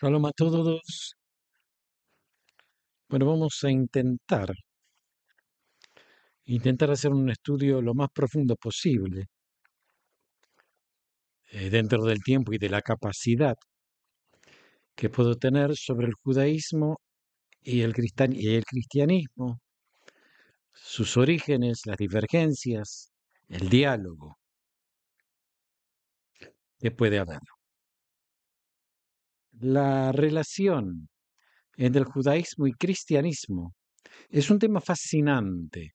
Paloma, todos. Bueno, vamos a intentar, intentar hacer un estudio lo más profundo posible eh, dentro del tiempo y de la capacidad que puedo tener sobre el judaísmo y el, y el cristianismo, sus orígenes, las divergencias, el diálogo que puede haber la relación entre el judaísmo y cristianismo es un tema fascinante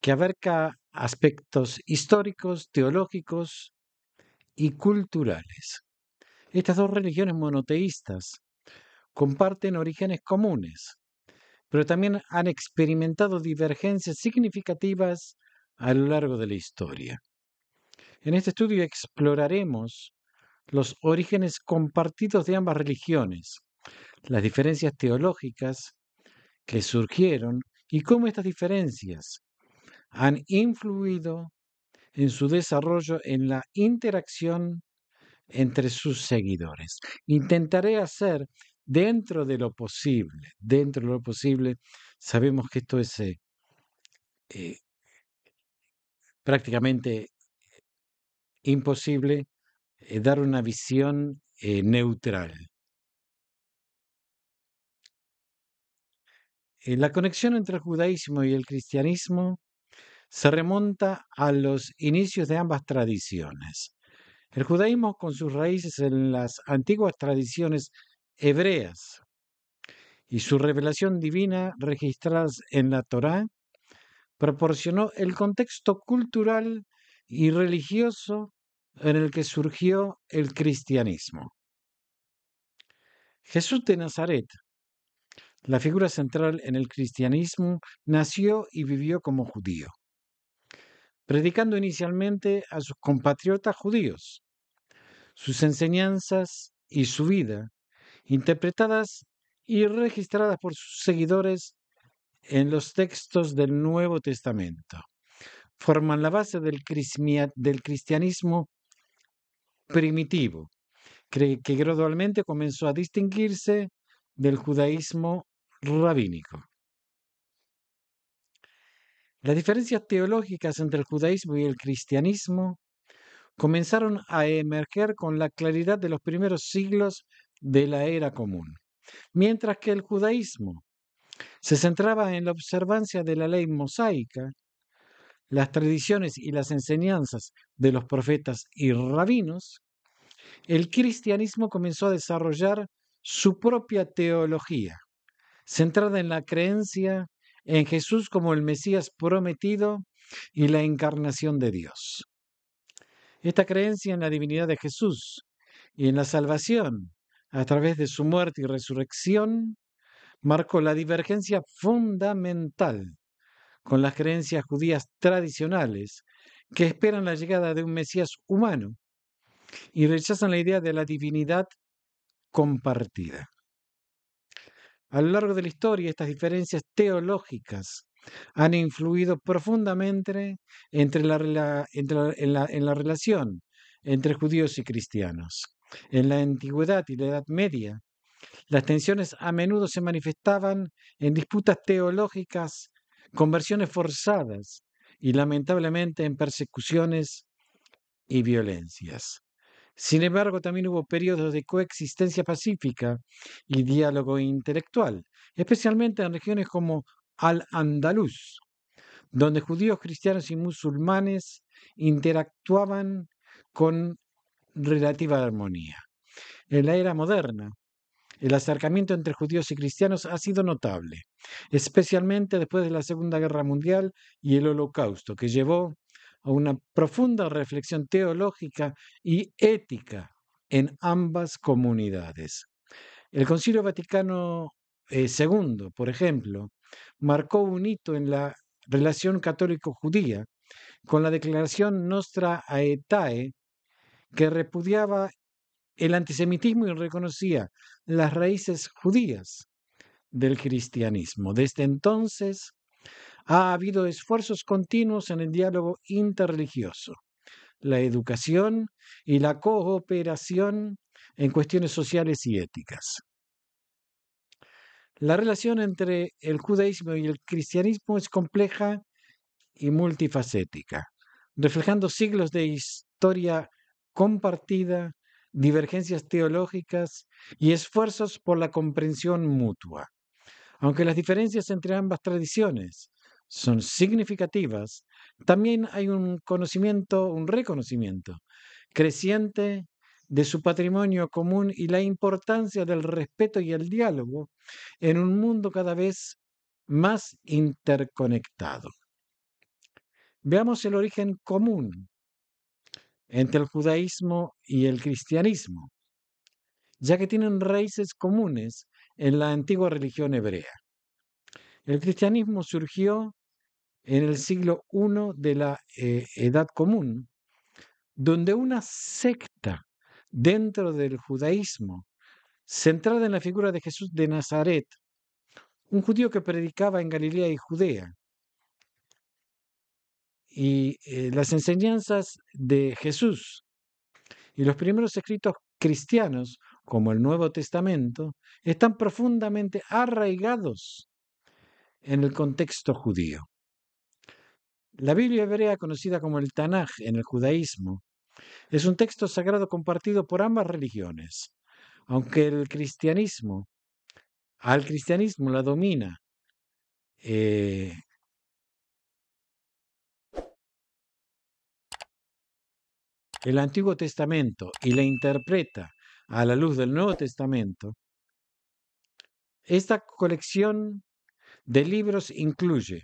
que abarca aspectos históricos, teológicos y culturales. Estas dos religiones monoteístas comparten orígenes comunes, pero también han experimentado divergencias significativas a lo largo de la historia. En este estudio exploraremos los orígenes compartidos de ambas religiones, las diferencias teológicas que surgieron y cómo estas diferencias han influido en su desarrollo en la interacción entre sus seguidores. Intentaré hacer dentro de lo posible, dentro de lo posible, sabemos que esto es eh, eh, prácticamente imposible eh, dar una visión eh, neutral. Eh, la conexión entre el judaísmo y el cristianismo se remonta a los inicios de ambas tradiciones. El judaísmo con sus raíces en las antiguas tradiciones hebreas y su revelación divina registradas en la Torá proporcionó el contexto cultural y religioso en el que surgió el cristianismo. Jesús de Nazaret, la figura central en el cristianismo, nació y vivió como judío, predicando inicialmente a sus compatriotas judíos. Sus enseñanzas y su vida, interpretadas y registradas por sus seguidores en los textos del Nuevo Testamento, forman la base del, cristianismo primitivo, que, que gradualmente comenzó a distinguirse del judaísmo rabínico. Las diferencias teológicas entre el judaísmo y el cristianismo comenzaron a emerger con la claridad de los primeros siglos de la era común, mientras que el judaísmo se centraba en la observancia de la ley mosaica las tradiciones y las enseñanzas de los profetas y rabinos, el cristianismo comenzó a desarrollar su propia teología, centrada en la creencia en Jesús como el Mesías prometido y la encarnación de Dios. Esta creencia en la divinidad de Jesús y en la salvación a través de su muerte y resurrección marcó la divergencia fundamental con las creencias judías tradicionales que esperan la llegada de un Mesías humano y rechazan la idea de la divinidad compartida. A lo largo de la historia, estas diferencias teológicas han influido profundamente entre en la relación entre judíos y cristianos. En la antigüedad y la Edad Media, las tensiones a menudo se manifestaban en disputas teológicas conversiones forzadas y lamentablemente en persecuciones y violencias. Sin embargo, también hubo periodos de coexistencia pacífica y diálogo intelectual, especialmente en regiones como Al-Andalus, donde judíos, cristianos y musulmanes interactuaban con relativa armonía. En la era moderna, el acercamiento entre judíos y cristianos ha sido notable, especialmente después de la Segunda Guerra Mundial y el Holocausto, que llevó a una profunda reflexión teológica y ética en ambas comunidades. El Concilio Vaticano II, eh, por ejemplo, marcó un hito en la relación católico-judía con la declaración Nostra Aetae, que repudiaba el antisemitismo y reconocía las raíces judías del cristianismo. Desde entonces ha habido esfuerzos continuos en el diálogo interreligioso, la educación y la cooperación en cuestiones sociales y éticas. La relación entre el judaísmo y el cristianismo es compleja y multifacética, reflejando siglos de historia compartida divergencias teológicas y esfuerzos por la comprensión mutua. Aunque las diferencias entre ambas tradiciones son significativas, también hay un conocimiento, un reconocimiento creciente de su patrimonio común y la importancia del respeto y el diálogo en un mundo cada vez más interconectado. Veamos el origen común entre el judaísmo y el cristianismo, ya que tienen raíces comunes en la antigua religión hebrea. El cristianismo surgió en el siglo I de la eh, Edad Común, donde una secta dentro del judaísmo, centrada en la figura de Jesús de Nazaret, un judío que predicaba en Galilea y Judea, y eh, las enseñanzas de Jesús. Y los primeros escritos cristianos, como el Nuevo Testamento, están profundamente arraigados en el contexto judío. La Biblia hebrea, conocida como el Tanaj en el judaísmo, es un texto sagrado compartido por ambas religiones, aunque el cristianismo, al cristianismo la domina eh, el Antiguo Testamento y la interpreta a la luz del Nuevo Testamento, esta colección de libros incluye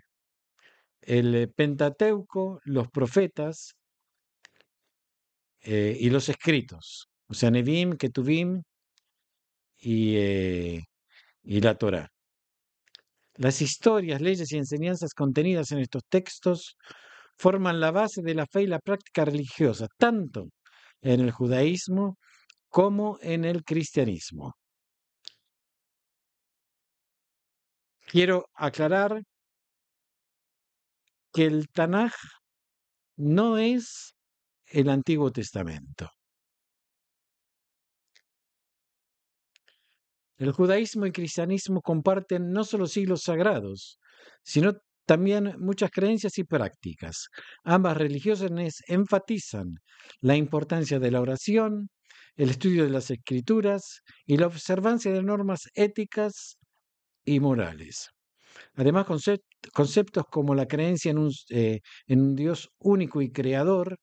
el eh, Pentateuco, los profetas eh, y los escritos, o sea, Nevim, Ketuvim y, eh, y la Torá. Las historias, leyes y enseñanzas contenidas en estos textos forman la base de la fe y la práctica religiosa, tanto en el judaísmo como en el cristianismo. Quiero aclarar que el Tanaj no es el Antiguo Testamento. El judaísmo y el cristianismo comparten no solo siglos sagrados, sino también muchas creencias y prácticas. Ambas religiosas enfatizan la importancia de la oración, el estudio de las escrituras y la observancia de normas éticas y morales. Además, conceptos como la creencia un, eh, en un Dios único y creador,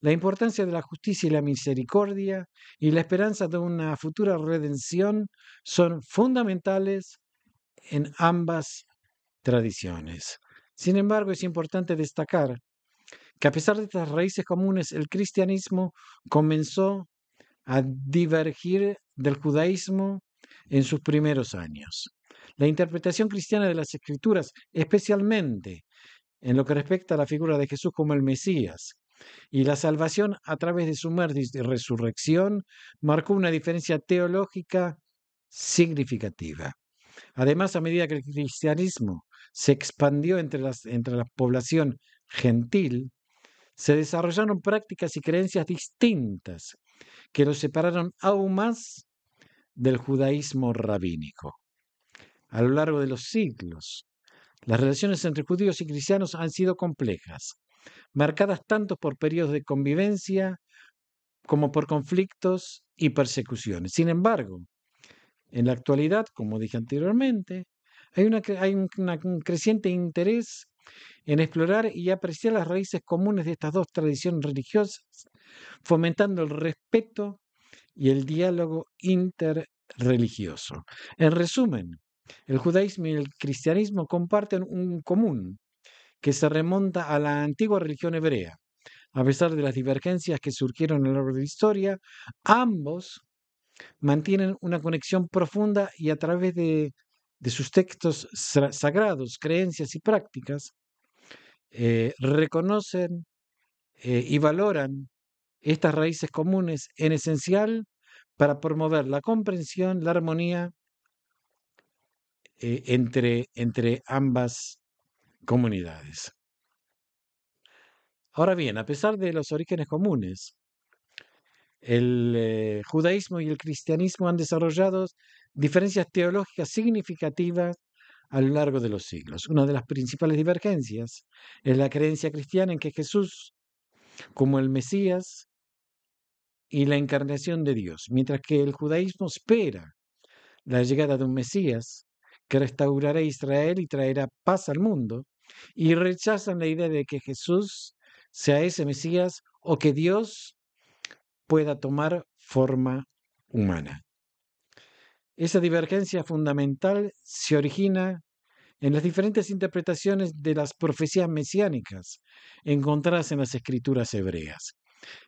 la importancia de la justicia y la misericordia y la esperanza de una futura redención son fundamentales en ambas tradiciones. Sin embargo, es importante destacar que a pesar de estas raíces comunes, el cristianismo comenzó a divergir del judaísmo en sus primeros años. La interpretación cristiana de las escrituras, especialmente en lo que respecta a la figura de Jesús como el Mesías y la salvación a través de su muerte y resurrección, marcó una diferencia teológica significativa. Además, a medida que el cristianismo se expandió entre, las, entre la población gentil, se desarrollaron prácticas y creencias distintas que los separaron aún más del judaísmo rabínico. A lo largo de los siglos, las relaciones entre judíos y cristianos han sido complejas, marcadas tanto por periodos de convivencia como por conflictos y persecuciones. Sin embargo, en la actualidad, como dije anteriormente, hay, una, un, un creciente interés en explorar y apreciar las raíces comunes de estas dos tradiciones religiosas, fomentando el respeto y el diálogo interreligioso. En resumen, el judaísmo y el cristianismo comparten un común que se remonta a la antigua religión hebrea. A pesar de las divergencias que surgieron a lo largo de la historia, ambos mantienen una conexión profunda y a través de de sus textos sagrados, creencias y prácticas, eh, reconocen eh, y valoran estas raíces comunes en esencial para promover la comprensión, la armonía eh, entre, entre ambas comunidades. Ahora bien, a pesar de los orígenes comunes, el judaísmo y el cristianismo han desarrollado diferencias teológicas significativas a lo largo de los siglos. Una de las principales divergencias es la creencia cristiana en que Jesús, como el Mesías y la encarnación de Dios, mientras que el judaísmo espera la llegada de un Mesías que restaurará a Israel y traerá paz al mundo, y rechazan la idea de que Jesús sea ese Mesías o que Dios pueda tomar forma humana. Esa divergencia fundamental se origina en las diferentes interpretaciones de las profecías mesiánicas encontradas en las escrituras hebreas.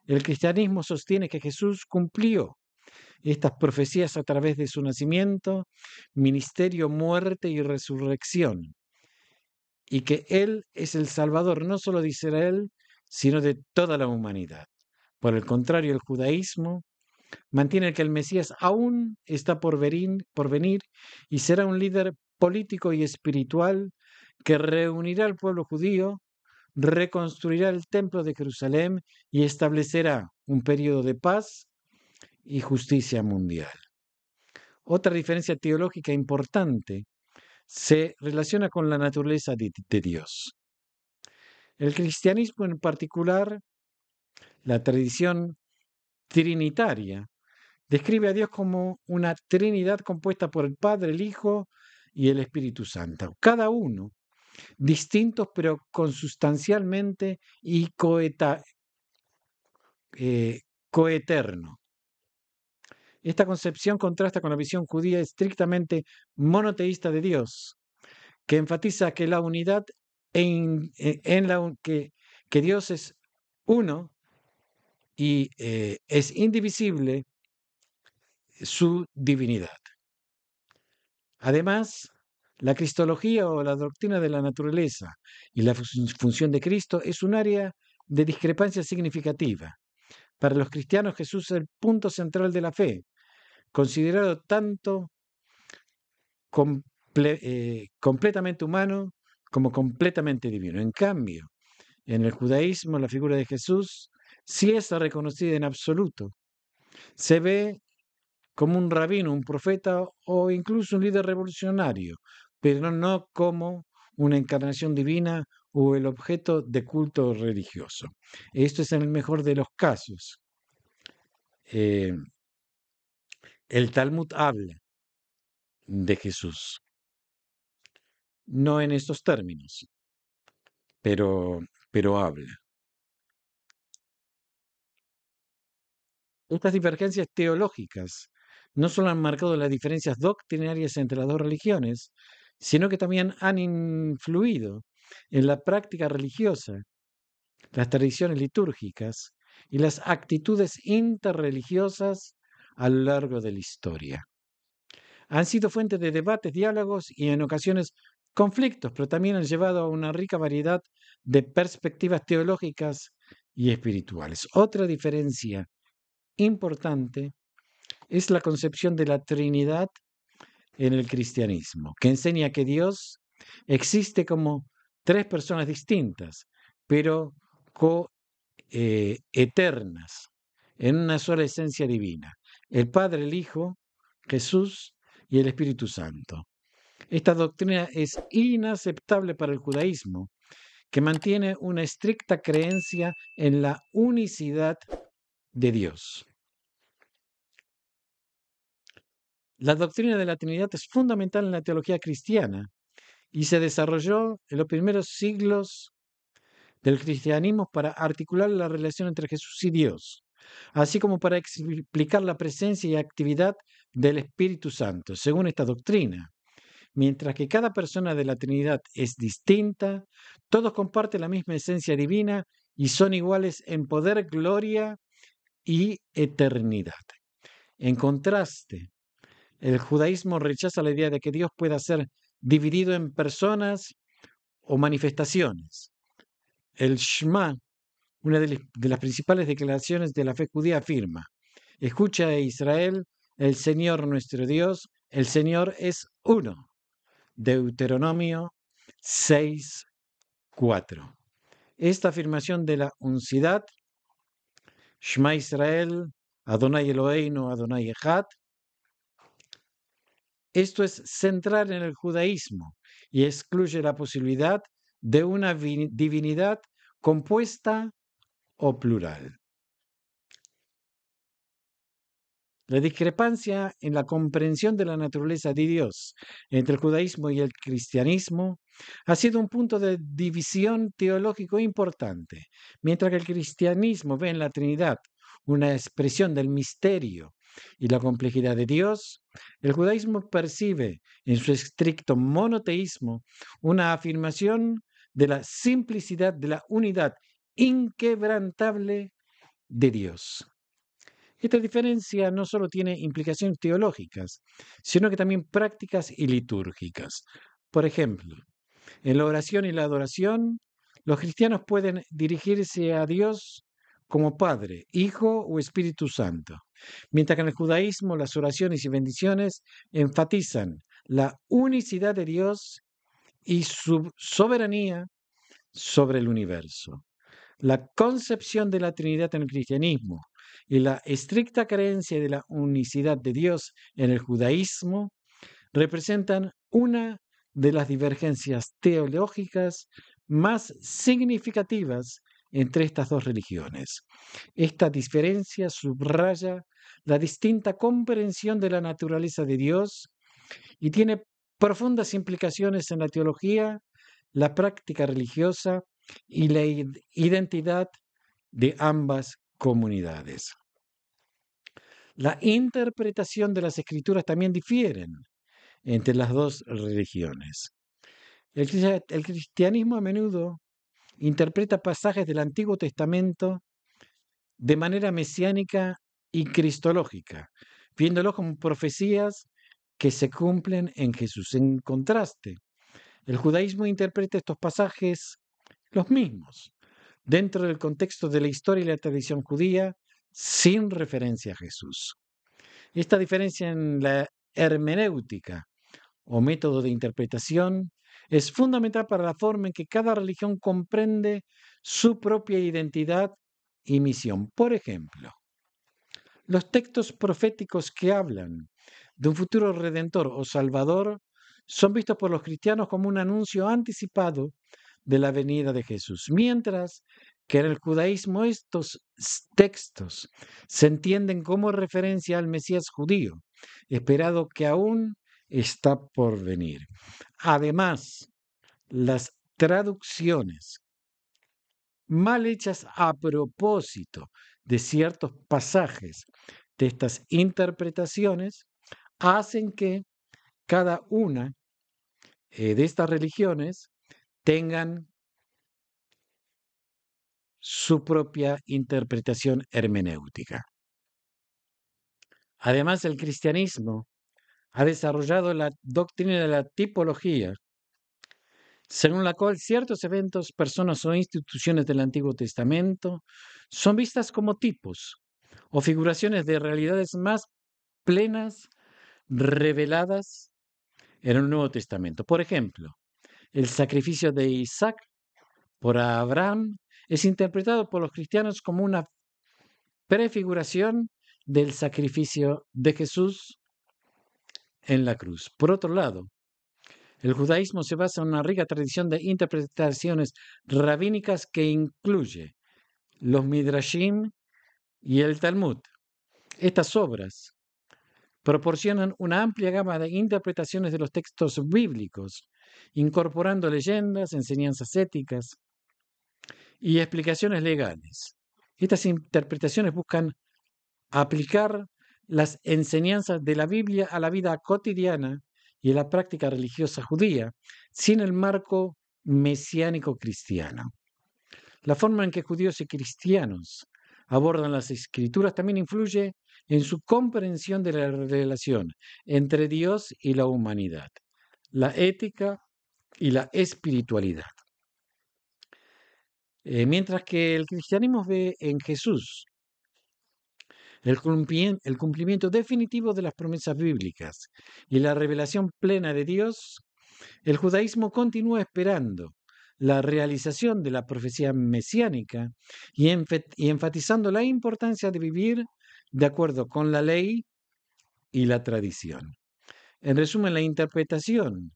El cristianismo sostiene que Jesús cumplió estas profecías a través de su nacimiento, ministerio, muerte y resurrección, y que Él es el Salvador no solo de Israel, sino de toda la humanidad. Por el contrario, el judaísmo Mantiene que el Mesías aún está por, venir y será un líder político y espiritual que reunirá al pueblo judío, reconstruirá el templo de Jerusalén y establecerá un periodo de paz y justicia mundial. Otra diferencia teológica importante se relaciona con la naturaleza de, de Dios. El cristianismo en particular, la tradición trinitaria. Describe a Dios como una trinidad compuesta por el Padre, el Hijo y el Espíritu Santo. Cada uno distintos pero consustancialmente y eh, coeterno. Esta concepción contrasta con la visión judía estrictamente monoteísta de Dios, que enfatiza que la unidad en, la, que Dios es uno y eh, es indivisible su divinidad. Además, la cristología o la doctrina de la naturaleza y la función de Cristo es un área de discrepancia significativa. Para los cristianos Jesús es el punto central de la fe, considerado tanto eh, completamente humano como completamente divino. En cambio, en el judaísmo la figura de Jesús si es reconocida en absoluto. Se ve como un rabino, un profeta o incluso un líder revolucionario, pero no como una encarnación divina o el objeto de culto religioso. Esto es en el mejor de los casos. Eh, el Talmud habla de Jesús, no en estos términos, pero, pero habla. Estas divergencias teológicas no solo han marcado las diferencias doctrinarias entre las dos religiones, sino que también han influido en la práctica religiosa, las tradiciones litúrgicas y las actitudes interreligiosas a lo largo de la historia. Han sido fuente de debates, diálogos y en ocasiones conflictos, pero también han llevado a una rica variedad de perspectivas teológicas y espirituales. Otra diferencia importante es la concepción de la Trinidad en el cristianismo, que enseña que Dios existe como tres personas distintas, pero coeternas, eh, eternas en una sola esencia divina, el Padre, el Hijo, Jesús y el Espíritu Santo. Esta doctrina es inaceptable para el judaísmo, que mantiene una estricta creencia en la unicidad de Dios. La doctrina de la Trinidad es fundamental en la teología cristiana y se desarrolló en los primeros siglos del cristianismo para articular la relación entre Jesús y Dios, así como para explicar la presencia y actividad del Espíritu Santo, según esta doctrina. Mientras que cada persona de la Trinidad es distinta, todos comparten la misma esencia divina y son iguales en poder, gloria y eternidad. En contraste, el judaísmo rechaza la idea de que Dios pueda ser dividido en personas o manifestaciones. El Shema, una de las principales declaraciones de la fe judía, afirma, escucha eh, Israel, el Señor nuestro Dios, el Señor es uno. Deuteronomio 6, 4. Esta afirmación de la uncidad Shema Israel, Adonai Eloheinu, Adonai Echad. Esto es central en el judaísmo y excluye la posibilidad de una divinidad compuesta o plural. La discrepancia en la comprensión de la naturaleza de Dios entre el judaísmo y el cristianismo ha sido un punto de división teológico importante. Mientras que el cristianismo ve en la Trinidad una expresión del misterio y la complejidad de Dios, el judaísmo percibe en su estricto monoteísmo una afirmación de la simplicidad de la unidad inquebrantable de Dios. Esta diferencia no solo tiene implicaciones teológicas, sino que también prácticas y litúrgicas. Por ejemplo, en la oración y la adoración, los cristianos pueden dirigirse a Dios como Padre, Hijo o Espíritu Santo, mientras que en el judaísmo las oraciones y bendiciones enfatizan la unicidad de Dios y su soberanía sobre el universo. La concepción de la Trinidad en el cristianismo y la estricta creencia de la unicidad de Dios en el judaísmo representan una de las divergencias teológicas más significativas entre estas dos religiones. Esta diferencia subraya la distinta comprensión de la naturaleza de Dios y tiene profundas implicaciones en la teología, la práctica religiosa y la identidad de ambas comunidades. La interpretación de las escrituras también difieren entre las dos religiones. El, cristianismo a menudo interpreta pasajes del Antiguo Testamento de manera mesiánica y cristológica, viéndolos como profecías que se cumplen en Jesús. En contraste, el judaísmo interpreta estos pasajes los mismos, dentro del contexto de la historia y la tradición judía, sin referencia a Jesús. Esta diferencia en la hermenéutica o método de interpretación es fundamental para la forma en que cada religión comprende su propia identidad y misión. Por ejemplo, los textos proféticos que hablan de un futuro redentor o salvador son vistos por los cristianos como un anuncio anticipado de la venida de Jesús, mientras que en el judaísmo estos textos se entienden como referencia al Mesías judío, esperado que aún está por venir. Además, las traducciones mal hechas a propósito de ciertos pasajes de estas interpretaciones hacen que cada una eh, de estas religiones tengan su propia interpretación hermenéutica. Además, el cristianismo ha desarrollado la doctrina de la tipología, según la cual ciertos eventos, personas o instituciones del Antiguo Testamento son vistas como tipos o figuraciones de realidades más plenas reveladas en el Nuevo Testamento. Por ejemplo, el sacrificio de Isaac por Abraham es interpretado por los cristianos como una prefiguración del sacrificio de Jesús en la cruz. Por otro lado, el judaísmo se basa en una rica tradición de interpretaciones rabínicas que incluye los Midrashim y el Talmud. Estas obras proporcionan una amplia gama de interpretaciones de los textos bíblicos, incorporando leyendas, enseñanzas éticas, y explicaciones legales. Estas interpretaciones buscan aplicar las enseñanzas de la Biblia a la vida cotidiana y a la práctica religiosa judía, sin el marco mesiánico cristiano. La forma en que judíos y cristianos abordan las escrituras también influye en su comprensión de la relación entre Dios y la humanidad, la ética y la espiritualidad. Eh, mientras que el cristianismo ve en Jesús el cumplimiento, definitivo de las promesas bíblicas y la revelación plena de Dios, el judaísmo continúa esperando la realización de la profecía mesiánica y, enfatizando la importancia de vivir de acuerdo con la ley y la tradición. En resumen, la interpretación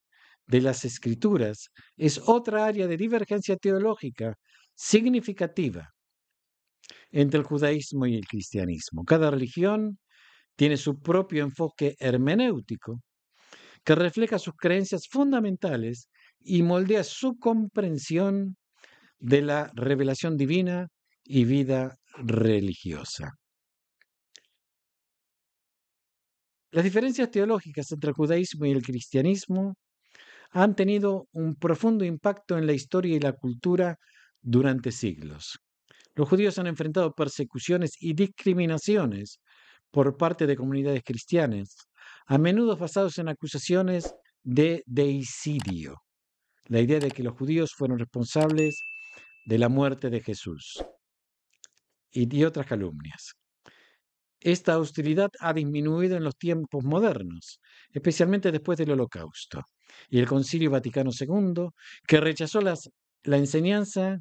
de las escrituras es otra área de divergencia teológica significativa entre el judaísmo y el cristianismo. Cada religión tiene su propio enfoque hermenéutico que refleja sus creencias fundamentales y moldea su comprensión de la revelación divina y vida religiosa. Las diferencias teológicas entre el judaísmo y el cristianismo han tenido un profundo impacto en la historia y la cultura durante siglos. Los judíos han enfrentado persecuciones y discriminaciones por parte de comunidades cristianas, a menudo basados en acusaciones de deicidio, la idea de que los judíos fueron responsables de la muerte de Jesús y, de otras calumnias. Esta hostilidad ha disminuido en los tiempos modernos, especialmente después del Holocausto y el Concilio Vaticano II, que rechazó la enseñanza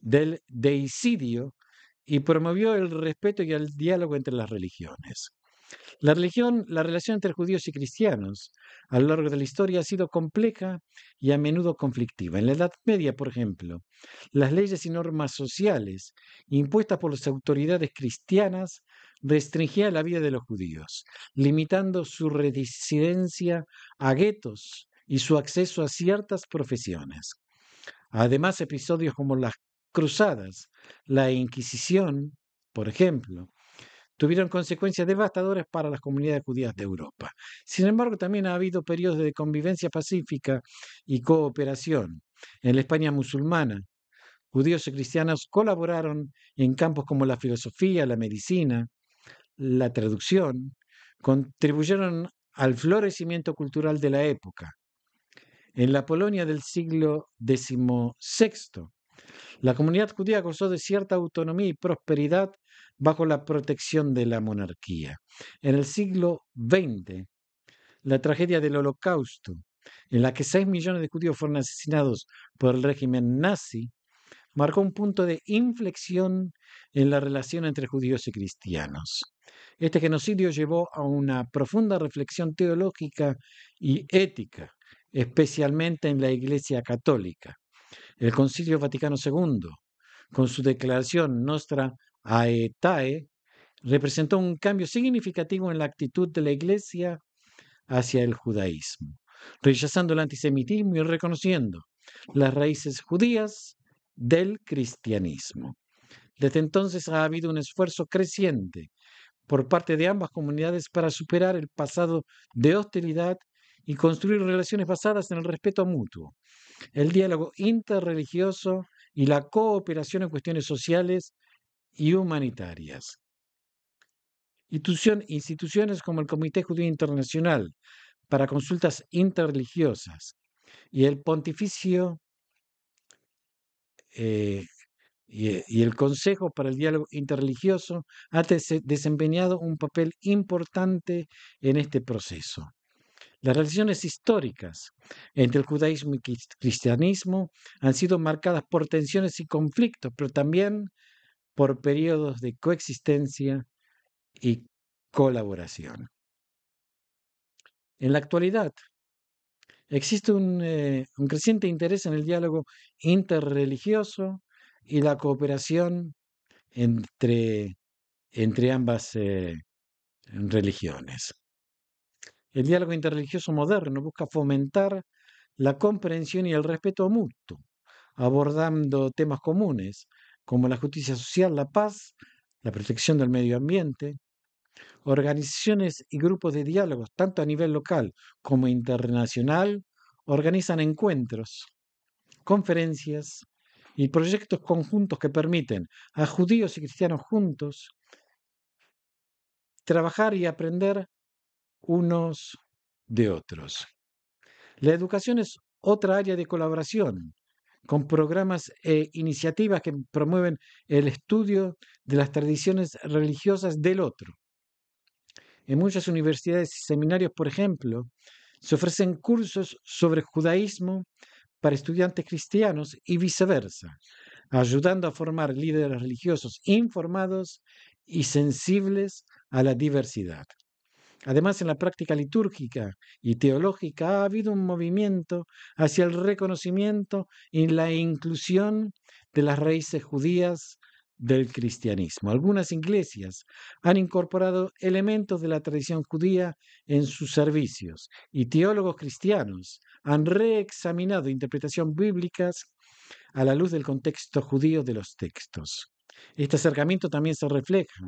del deicidio y promovió el respeto y el diálogo entre las religiones. La religión, la relación entre judíos y cristianos a lo largo de la historia ha sido compleja y a menudo conflictiva. En la Edad Media, por ejemplo, las leyes y normas sociales impuestas por las autoridades cristianas restringían la vida de los judíos, limitando su residencia a guetos y su acceso a ciertas profesiones. Además, episodios como las cruzadas, la Inquisición, por ejemplo, tuvieron consecuencias devastadoras para las comunidades judías de Europa. Sin embargo, también ha habido periodos de convivencia pacífica y cooperación. En la España musulmana, judíos y cristianos colaboraron en campos como la filosofía, la medicina, la traducción, contribuyeron al florecimiento cultural de la época. En la Polonia del siglo XVI, la comunidad judía gozó de cierta autonomía y prosperidad bajo la protección de la monarquía. En el siglo XX, la tragedia del holocausto, en la que 6 millones de judíos fueron asesinados por el régimen nazi, marcó un punto de inflexión en la relación entre judíos y cristianos. Este genocidio llevó a una profunda reflexión teológica y ética, especialmente en la Iglesia Católica. El Concilio Vaticano II, con su declaración Nostra Aetae, representó un cambio significativo en la actitud de la Iglesia hacia el judaísmo, rechazando el antisemitismo y reconociendo las raíces judías del cristianismo. Desde entonces ha habido un esfuerzo creciente por parte de ambas comunidades para superar el pasado de hostilidad y construir relaciones basadas en el respeto mutuo, el diálogo interreligioso y la cooperación en cuestiones sociales y humanitarias. Instituciones como el Comité Judío Internacional para consultas interreligiosas y el Pontificio eh, y, el Consejo para el Diálogo Interreligioso han desempeñado un papel importante en este proceso. Las relaciones históricas entre el judaísmo y el cristianismo han sido marcadas por tensiones y conflictos, pero también por periodos de coexistencia y colaboración. En la actualidad, existe eh, un, creciente interés en el diálogo interreligioso y la cooperación entre, ambas eh, religiones. El diálogo interreligioso moderno busca fomentar la comprensión y el respeto mutuo, abordando temas comunes como la justicia social, la paz, la protección del medio ambiente. Organizaciones y grupos de diálogos, tanto a nivel local como internacional, organizan encuentros, conferencias y proyectos conjuntos que permiten a judíos y cristianos juntos trabajar y aprender unos de otros. La educación es otra área de colaboración, con programas e iniciativas que promueven el estudio de las tradiciones religiosas del otro. En muchas universidades y seminarios, por ejemplo, se ofrecen cursos sobre judaísmo para estudiantes cristianos y viceversa, ayudando a formar líderes religiosos informados y sensibles a la diversidad. Además, en la práctica litúrgica y teológica ha habido un movimiento hacia el reconocimiento y la inclusión de las raíces judías del cristianismo. Algunas iglesias han incorporado elementos de la tradición judía en sus servicios y teólogos cristianos han reexaminado interpretaciones bíblicas a la luz del contexto judío de los textos. Este acercamiento también se refleja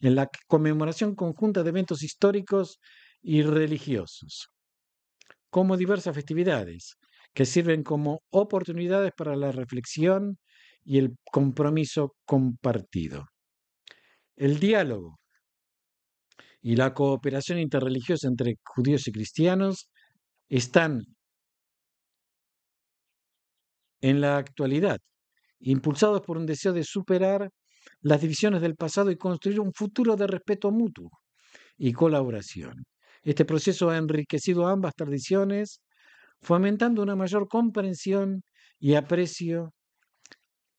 en la conmemoración conjunta de eventos históricos y religiosos, como diversas festividades que sirven como oportunidades para la reflexión y el compromiso compartido. El diálogo y la cooperación interreligiosa entre judíos y cristianos están en la actualidad impulsados por un deseo de superar las divisiones del pasado y construir un futuro de respeto mutuo y colaboración. Este proceso ha enriquecido ambas tradiciones, fomentando una mayor comprensión y aprecio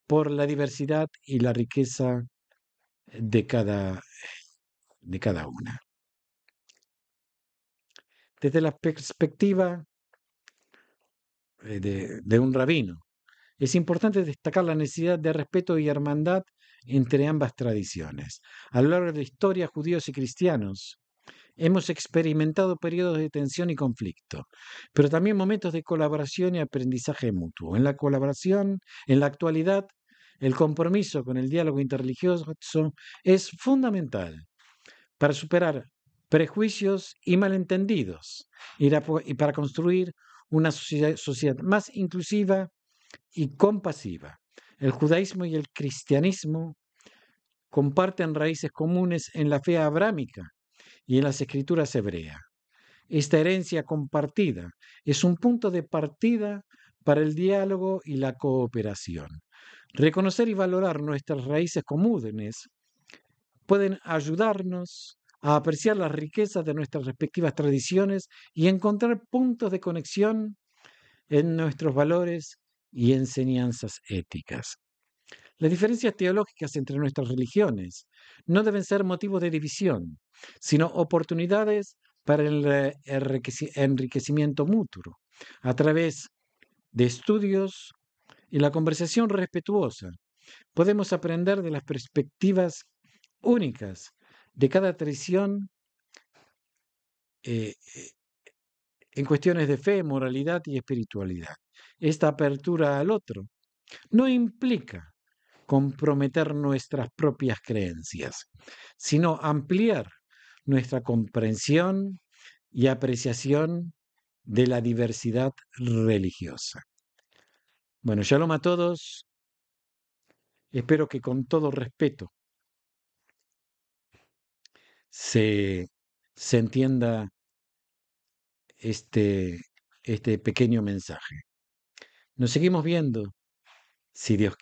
por la diversidad y la riqueza de cada, de cada una. Desde la perspectiva eh, de un rabino, es importante destacar la necesidad de respeto y hermandad entre ambas tradiciones. A lo largo de la historia, judíos y cristianos hemos experimentado periodos de tensión y conflicto, pero también momentos de colaboración y aprendizaje mutuo. En la colaboración, en la actualidad, el compromiso con el diálogo interreligioso es fundamental para superar prejuicios y malentendidos y para construir una sociedad más inclusiva y compasiva. El judaísmo y el cristianismo comparten raíces comunes en la fe abrámica y en las escrituras hebreas. Esta herencia compartida es un punto de partida para el diálogo y la cooperación. Reconocer y valorar nuestras raíces comunes pueden ayudarnos a apreciar las riquezas de nuestras respectivas tradiciones y encontrar puntos de conexión en nuestros valores y enseñanzas éticas. Las diferencias teológicas entre nuestras religiones no deben ser motivo de división, sino oportunidades para el enriquecimiento mutuo a través de estudios y la conversación respetuosa. Podemos aprender de las perspectivas únicas de cada traición eh, eh, en cuestiones de fe, moralidad y espiritualidad esta apertura al otro no implica comprometer nuestras propias creencias, sino ampliar nuestra comprensión y apreciación de la diversidad religiosa. Bueno, shalom a todos. Espero que con todo respeto se, se entienda este, este pequeño mensaje. Nos seguimos viendo, si Dios quiere.